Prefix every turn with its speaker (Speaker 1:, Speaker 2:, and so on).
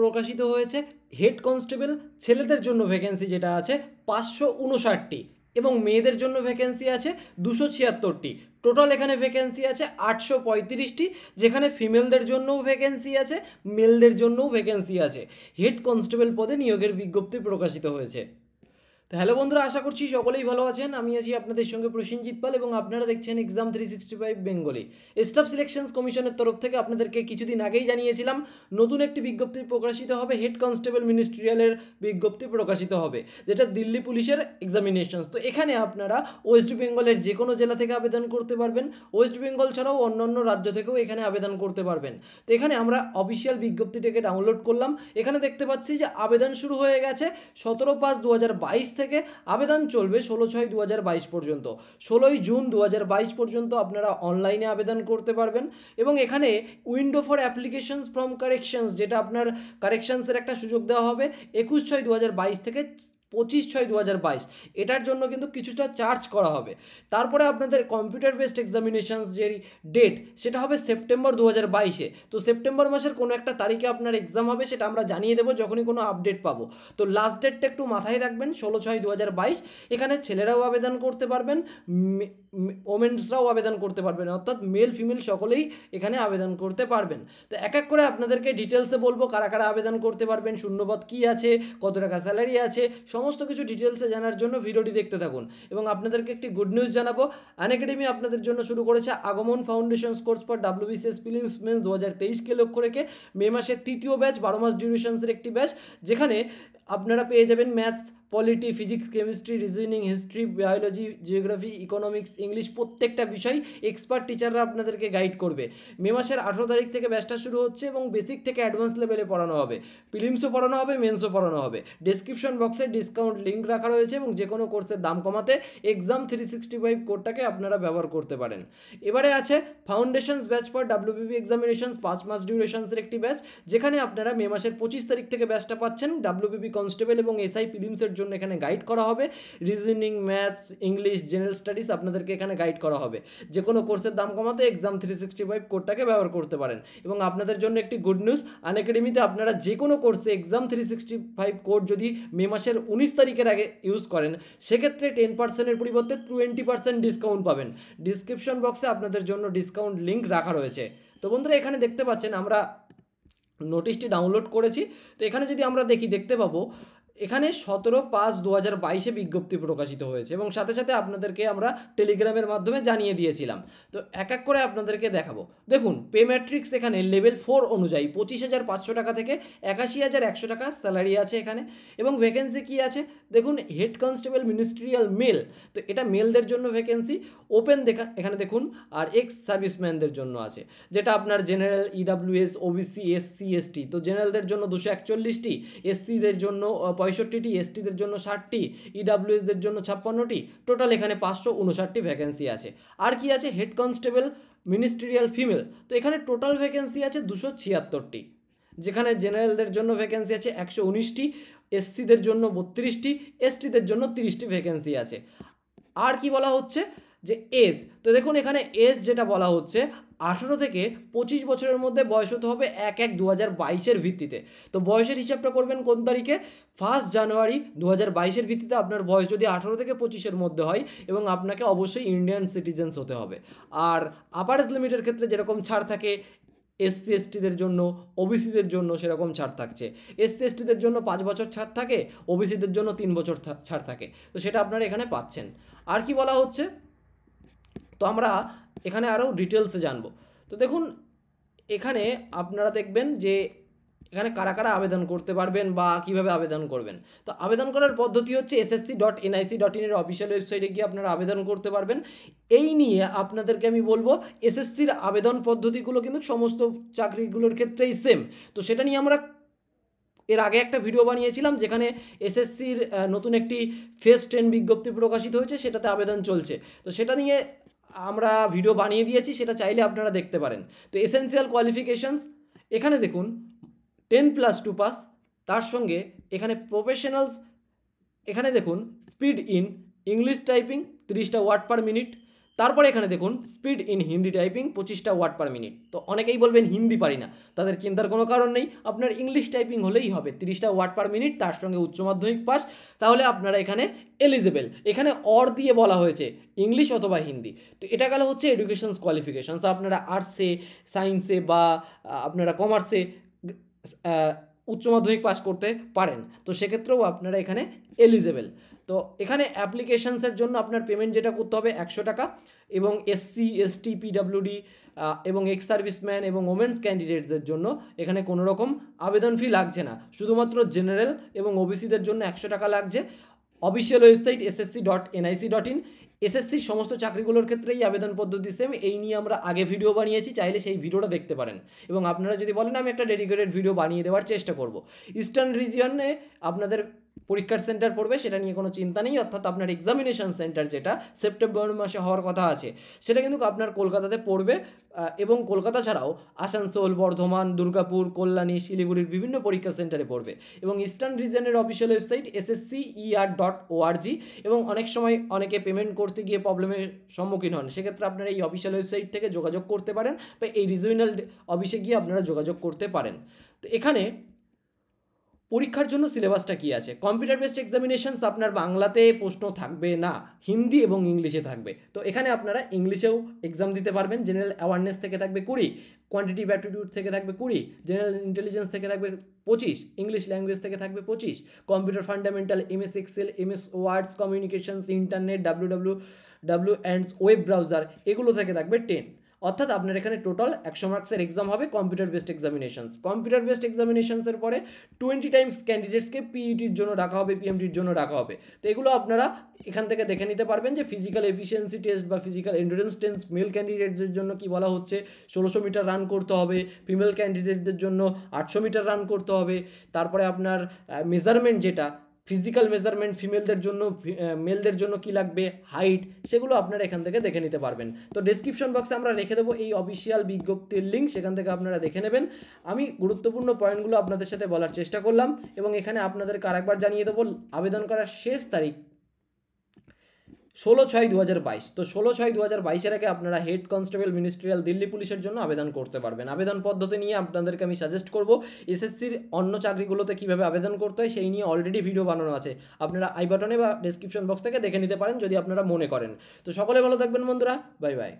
Speaker 1: প্রকাশিত হয়েছে head constable ছেলেদের জন্য ভ্যাকেন্সি যেটা আছে পাঁচশো উনষাটটি এবং মেয়েদের জন্য ভ্যাকেন্সি আছে দুশো ছিয়াত্তরটি টোটাল এখানে ভ্যাকেন্সি আছে আটশো পঁয়ত্রিশটি যেখানে ফিমেলদের জন্যও ভ্যাকেন্সি আছে মেলদের জন্যও ভ্যাকেন্সি আছে হেড কনস্টেবল পদে নিয়োগের বিজ্ঞপ্তি প্রকাশিত হয়েছে তো হ্যালো বন্ধুরা আশা করছি সকলেই ভালো আছেন আমি আছি আপনাদের সঙ্গে প্রসেনজিৎ পাল এবং আপনারা দেখছেন exam three sixty five Bengali staff selections কমিশনের তরফ থেকে আপনাদেরকে কিছুদিন আগেই জানিয়েছিলাম নতুন একটি বিজ্ঞপ্তি প্রকাশিত হবে হেড কনস্টেবল মিনিস্ট্রিয়ালের বিজ্ঞপ্তি প্রকাশিত হবে যেটা দিল্লি পুলিশের এক্সামিনেশনস তো এখানে আপনারা ওয়েস্ট বেঙ্গলের যে কোনো জেলা থেকে আবেদন করতে পারবেন ওয়েস্ট বেঙ্গল ছাড়াও অন্য অন্য রাজ্য থেকেও এখানে আবেদন করতে পারবেন তো এখানে আমরা অফিসিয়াল বিজ্ঞপ্তিটাকে ডাউনলোড করলাম এখানে দেখতে পাচ্ছি যে আবেদন শুরু হয়ে গেছে সতেরো পাঁচ দু হাজার বাইশ থেকে আবেদন চলবে ষোলো ছয় দু পর্যন্ত ষোলোই জুন দু পর্যন্ত আপনারা অনলাইনে আবেদন করতে পারবেন এবং এখানে window for applications from corrections যেটা আপনার কারেকশনসের একটা সুযোগ দেওয়া হবে একুশ ছয় দু থেকে পঁচিশ ছয় দু হাজার বাইশ এটার জন্য কিন্তু কিছুটা চার্জ করা হবে তারপরে আপনাদের কম্পিউটার বেসড এক্সামিনেশানস যে ডেট সেটা হবে সেপ্টেম্বর দু হাজার বাইশে তো সেপ্টেম্বর মাসের কোনো একটা তারিখে আপনার এক্সাম হবে সেটা আমরা জানিয়ে দেবো যখনই কোনো আপডেট পাবো তো লাস্ট ডেটটা একটু মাথায় রাখবেন ষোলো ছয় দু হাজার বাইশ এখানে ছেলেরাও আবেদন করতে পারবেন ওমেন্সরাও আবেদন করতে পারবেন অর্থাৎ মেল ফিমেল সকলেই এখানে আবেদন করতে পারবেন তো এক এক করে আপনাদেরকে ডিটেলসে বলবো কারা কারা আবেদন করতে পারবেন শূন্যপদ কী আছে কত টাকা স্যালারি আছে সমস্ত কিছু ডিটেলসে জানার জন্য ভিডিওটি দেখতে থাকুন এবং আপনাদেরকে একটি গুড নিউজ জানাবো অ্যানাকাডেমি আপনাদের জন্য শুরু করেছে আগমন ফাউন্ডেশন কোর্স ফর বিসিএস ফিলিংস মেন্স দু হাজার তেইশকে লক্ষ্য রেখে মে মাসের তৃতীয় ব্যাচ বারো মাস ডিউরেশনসের একটি ব্যাচ যেখানে আপনারা পেয়ে যাবেন maths polity physics chemistry reasoning history biology geography economics English প্রত্যেকটা বিষয় এক্সপার্ট টিচাররা আপনাদেরকে গাইড করবে মে মাসের আঠেরো তারিখ থেকে ব্যাচটা শুরু হচ্ছে এবং বেসিক থেকে অ্যাডভান্স লেভেলে পড়ানো হবে প্রিলিমসও পড়ানো হবে মেন্সও পড়ানো হবে ডিসক্রিপশন বক্সে ডিসকাউন্ট লিঙ্ক রাখা রয়েছে এবং যে কোনো কোর্সের দাম কমাতে এক্সাম থ্রি সিক্সটি ফাইভ কোডটাকে আপনারা ব্যবহার করতে পারেন এবারে আছে foundations batch for WBB examinations পাঁচ মাস ডিউরেশনসের একটি ব্যাচ যেখানে আপনারা মে মাসের পঁচিশ তারিখ থেকে ব্যাচটা পাচ্ছেন ডাব্লিউবিবি কনস্টেবল এবং এসআই প্রিলিমসের জন্য জন্য এখানে গাইড করা হবে reasoning maths English general studies আপনাদেরকে এখানে গাইড করা হবে যে কোনো কোর্সের দাম কমাতে এক্সাম থ্রি সিক্সটি ফাইভ কোডটাকে ব্যবহার করতে পারেন এবং আপনাদের জন্য একটি গুড নিউজ আন একাডেমিতে আপনারা যে কোনো কোর্সে exam three sixty five code যদি মে মাসের উনিশ তারিখের আগে ইউজ করেন সেক্ষেত্রে টেন পার্সেন্টের পরিবর্তে টোয়েন্টি পার্সেন্ট ডিসকাউন্ট পাবেন ডিসক্রিপশন বক্সে আপনাদের জন্য ডিসকাউন্ট লিঙ্ক রাখা রয়েছে তো বন্ধুরা এখানে দেখতে পাচ্ছেন আমরা নোটিশটি ডাউনলোড করেছি তো এখানে যদি আমরা দেখি দেখতে পাবো এখানে সতেরো পাঁচ দু হাজার বাইশে বিজ্ঞপ্তি প্রকাশিত হয়েছে এবং সাথে সাথে আপনাদেরকে আমরা টেলিগ্রামের মাধ্যমে জানিয়ে দিয়েছিলাম তো এক এক করে আপনাদেরকে দেখাবো দেখুন পে ম্যাট্রিক্স এখানে লেভেল ফোর অনুযায়ী পঁচিশ হাজার পাঁচশো টাকা থেকে একাশি হাজার একশো টাকা স্যালারি আছে এখানে এবং ভ্যাকেন্সি কি আছে দেখুন হেড কনস্টেবল মিনিস্ট্রিয়াল মেল তো এটা মেলদের জন্য ভ্যাকেন্সি ওপেন দেখা এখানে দেখুন আর এক্স সার্ভিসম্যানদের জন্য আছে যেটা আপনার general EWS OBC SC ST তো জেনারেলদের জন্য দুশো একচল্লিশটি এসসিদের জন্য পঁয়ষট্টিটি এসটিদের জন্য ষাটটি ইডাব্লিউএসদের e জন্য ছাপ্পান্নটি টোটাল এখানে পাঁচশো উনষাটটি ভ্যাকেন্সি আছে আর কি আছে হেড কনস্টেবল মিনিস্ট্রিয়াল ফিমেল তো এখানে টোটাল ভ্যাকেন্সি আছে দুশো ছিয়াত্তরটি যেখানে জেনারেলদের জন্য ভ্যাকেন্সি আছে একশো উনিশটি এসসিদের জন্য বত্রিশটি এসটিদের জন্য তিরিশটি ভ্যাকেন্সি আছে আর কি বলা হচ্ছে যে এজ তো দেখুন এখানে এজ যেটা বলা হচ্ছে আঠেরো থেকে পঁচিশ বছরের মধ্যে বয়স হতে হবে এক এক দু হাজার বাইশের ভিত্তিতে তো বয়সের হিসাবটা করবেন কোন তারিখে ফার্স্ট জানুয়ারি দু হাজার বাইশের ভিত্তিতে আপনার বয়স যদি আঠেরো থেকে পঁচিশের মধ্যে হয় এবং আপনাকে অবশ্যই ইন্ডিয়ান সিটিজেন্স হতে হবে আর আপার লিমিটের ক্ষেত্রে যেরকম ছাড় থাকে এসসি এসটিদের জন্য ওবিসিদের জন্য সেরকম ছাড় থাকছে এসসি এসটিদের জন্য পাঁচ বছর ছাড় থাকে ওবিসিদের জন্য তিন বছর ছাড় থাকে তো সেটা আপনারা এখানে পাচ্ছেন আর কি বলা হচ্ছে তো আমরা এখানে আরও ডিটেলসে জানবো তো দেখুন এখানে আপনারা দেখবেন যে এখানে কারা কারা আবেদন করতে পারবেন বা কিভাবে আবেদন করবেন তো আবেদন করার পদ্ধতি হচ্ছে এসএসসি ডট এনআইসি ডট ইনের অফিসিয়াল ওয়েবসাইটে গিয়ে আপনারা আবেদন করতে পারবেন এই নিয়ে আপনাদেরকে আমি বলবো এসএসসির আবেদন পদ্ধতিগুলো কিন্তু সমস্ত চাকরিগুলোর ক্ষেত্রেই সেম তো সেটা নিয়ে আমরা এর আগে একটা ভিডিও বানিয়েছিলাম যেখানে এসএসসির নতুন একটি ফেস টেন বিজ্ঞপ্তি প্রকাশিত হয়েছে সেটাতে আবেদন চলছে তো সেটা নিয়ে আমরা ভিডিও বানিয়ে দিয়েছি সেটা চাইলে আপনারা দেখতে পারেন তো এসেন্সিয়াল কোয়ালিফিকেশানস এখানে দেখুন টেন প্লাস টু পাস তার সঙ্গে এখানে প্রফেশনালস এখানে দেখুন স্পিড ইন ইংলিশ টাইপিং তিরিশটা ওয়ার্ড পার মিনিট তারপরে এখানে দেখুন স্পিড ইন হিন্দি টাইপিং পঁচিশটা ওয়ার্ড পার মিনিট তো অনেকেই বলবেন হিন্দি পারি না তাদের চিন্তার কোনো কারণ নেই আপনার ইংলিশ টাইপিং হলেই হবে তিরিশটা ওয়ার্ড পার মিনিট তার সঙ্গে উচ্চ মাধ্যমিক পাস তাহলে আপনারা এখানে এলিজেবেল এখানে অর দিয়ে বলা হয়েছে ইংলিশ অথবা হিন্দি তো এটা গেল হচ্ছে এডুকেশনস কোয়ালিফিকেশানস আপনারা আর্টসে সায়েন্সে বা আপনারা কমার্সে উচ্চ মাধ্যমিক পাস করতে পারেন তো সেক্ষেত্রেও আপনারা এখানে এলিজেবেল তো এখানে অ্যাপ্লিকেশানসের জন্য আপনার পেমেন্ট যেটা করতে হবে একশো টাকা এবং এসসি এসটি পিডাব্লিউডি এবং এক্স সার্ভিসম্যান এবং ওমেন্স ক্যান্ডিডেটসদের জন্য এখানে কোনো রকম আবেদন ফি লাগছে না শুধুমাত্র জেনারেল এবং ওবিসিদের জন্য একশো টাকা লাগছে official website SSC dot NIC dot in এসএসসির সমস্ত চাকরিগুলোর ক্ষেত্রেই আবেদন পদ্ধতি সেম এই নিয়ে আমরা আগে ভিডিও বানিয়েছি চাইলে সেই ভিডিওটা দেখতে পারেন এবং আপনারা যদি বলেন আমি একটা ডেডিকেটেড ভিডিও বানিয়ে দেওয়ার চেষ্টা করব ইস্টার্ন রিজিয়নে আপনাদের পরীক্ষার সেন্টার পড়বে সেটা নিয়ে কোনো চিন্তা নেই অর্থাৎ আপনার এক্সামিনেশন সেন্টার যেটা সেপ্টেম্বর মাসে হওয়ার কথা আছে সেটা কিন্তু আপনার কলকাতাতে পড়বে এবং কলকাতা ছাড়াও আসানসোল বর্ধমান দুর্গাপুর কল্যাণী শিলিগুড়ির বিভিন্ন পরীক্ষা সেন্টারে পড়বে এবং ইস্টার্ন রিজনের official website SSC ER dot ORG এবং অনেক সময় অনেকে পেমেন্ট করতে গিয়ে প্রবলেমের সম্মুখীন হন সেক্ষেত্রে আপনারা এই অফিসিয়াল ওয়েবসাইট থেকে যোগাযোগ করতে পারেন বা এই রিজনাল অফিসে গিয়ে আপনারা যোগাযোগ করতে পারেন তো এখানে পরীক্ষার জন্য সিলেবাসটা কী আছে কম্পিউটার বেসড এক্সামিনেশানস আপনার বাংলাতে প্রশ্ন থাকবে না হিন্দি এবং ইংলিশে থাকবে তো এখানে আপনারা ইংলিশেও এক্সাম দিতে পারবেন জেনারেল অ্যাওয়ারনেস থেকে থাকবে কুড়ি কোয়ান্টিটিভ অ্যাটিটিউড থেকে থাকবে কুড়ি জেনারেল ইন্টেলিজেন্স থেকে থাকবে পঁচিশ ইংলিশ ল্যাঙ্গুয়েজ থেকে থাকবে পঁচিশ computer fundamental S excel M S words communications internet W W W অ্যান্ডস ওয়েব ব্রাউজার এগুলো থেকে থাকবে টেন অর্থাৎ আপনার এখানে টোটাল একশো মার্কসের এক্সাম হবে computer based examinations computer based এক্সামিনেশনসের পরে টোয়েন্টি টাইমস ক্যান্ডিডেটসকে পিইটির জন্য ডাকা হবে পিএমটির জন্য ডাকা হবে তো এগুলো আপনারা এখান থেকে দেখে নিতে পারবেন যে ফিজিক্যাল এফিসিয়েন্সি টেস্ট বা ফিজিক্যাল এন্ডুরেন্স টেস্ট মেল ক্যান্ডিডেটসদের জন্য কি বলা হচ্ছে ষোলোশো মিটার রান করতে হবে ফিমেল ক্যান্ডিডেটদের জন্য আটশো মিটার রান করতে হবে তারপরে আপনার মেজারমেন্ট যেটা ফিজিক্যাল মেজারমেন্ট ফিমেলদের জন্য মেলদের জন্য কি লাগবে হাইট সেগুলো আপনারা এখান থেকে দেখে নিতে পারবেন তো ডেসক্রিপশন বক্সে আমরা রেখে দেবো এই অফিসিয়াল বিজ্ঞপ্তির লিঙ্ক সেখান থেকে আপনারা দেখে নেবেন আমি গুরুত্বপূর্ণ পয়েন্টগুলো আপনাদের সাথে বলার চেষ্টা করলাম এবং এখানে আপনাদেরকে আরেকবার জানিয়ে দেবো আবেদন করার শেষ তারিখ ষোলো ছয় দু হাজার বাইশ তো ষোলো ছয় দু হাজার বাইশের আগে আপনারা হেড কনস্টেবল মিনিস্ট্রিয়াল দিল্লি পুলিশের জন্য আবেদন করতে পারবেন আবেদন পদ্ধতি নিয়ে আপনাদেরকে আমি সাজেস্ট করব এসএসসির অন্য চাকরিগুলোতে কীভাবে আবেদন করতে হয় সেই নিয়ে অলরেডি ভিডিও বানানো আছে আপনারা আই বাটনে বা ডেসক্রিপশন বক্স থেকে দেখে নিতে পারেন যদি আপনারা মনে করেন তো সকলে ভালো থাকবেন বন্ধুরা বাই বাই